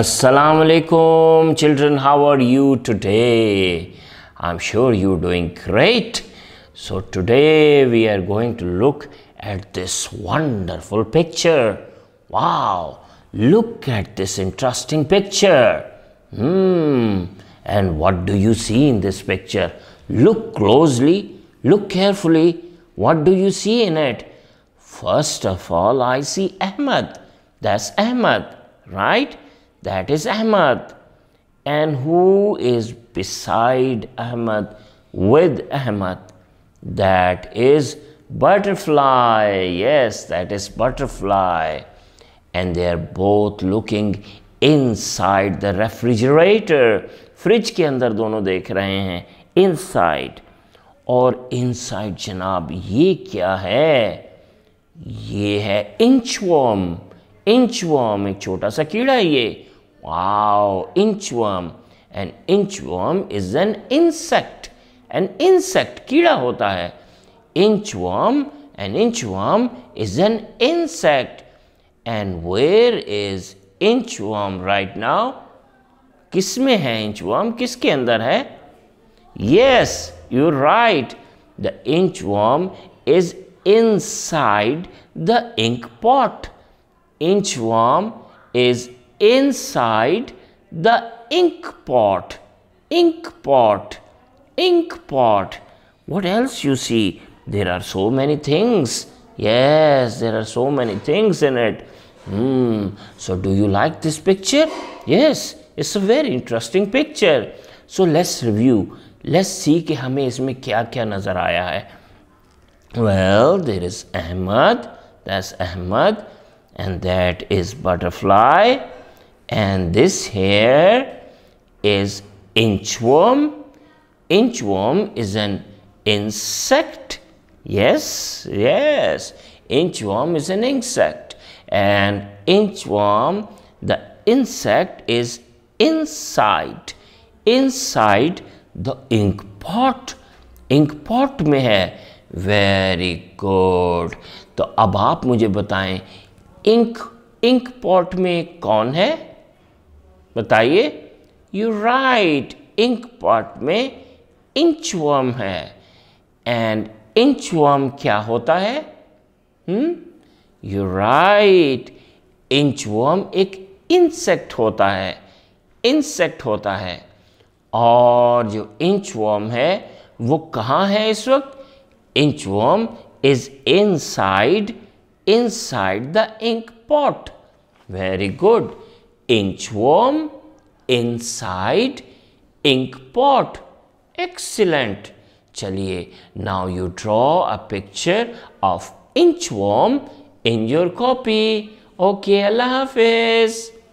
Assalamu alaikum children how are you today I'm sure you're doing great so today we are going to look at this wonderful picture wow look at this interesting picture hmm and what do you see in this picture look closely look carefully what do you see in it first of all I see Ahmed that's Ahmad, right? That is Ahmad. And who is beside Ahmad with Ahmad? That is butterfly. Yes, that is butterfly. And they are both looking inside the refrigerator. Fridge के अंदर दोनों देख रहे हैं inside और inside जनाब ये क्या है ये inchworm. इंचवर्म एक छोटा सा कीड़ा है ये wow inchworm an inchworm is an insect an insect कीड़ा होता है inchworm an inchworm is an insect and where is inchworm right now किस में है इंचवर्म किसके अंदर है yes you right the inchworm is inside the ink pot inchworm is inside the ink pot ink pot ink pot what else you see there are so many things yes there are so many things in it hmm so do you like this picture yes it's a very interesting picture so let's review let's see कि हमें इसमें क्या क्या नज़र आया है well there is Ahmad that's Ahmad and that is butterfly and this here is inchworm inchworm is an insect yes yes inchworm is an insect and inchworm the insect is inside inside the ink pot pot pot hai. Very good. तो अब आप मुझे बताएं ink ink pot में कौन है बताइए you right ink pot में इंच वर्म है एंड इंच वर्म क्या होता है यू राइट इंच वर्म एक इंसेक्ट होता है इंसेक्ट होता है और जो इंच वर्म है वो कहाँ है इस वक्त inchworm is inside inside the ink pot. Very good. Inchworm inside ink pot. Excellent. Chaliye, now you draw a picture of inchworm in your copy. Okay, Allah Hafiz.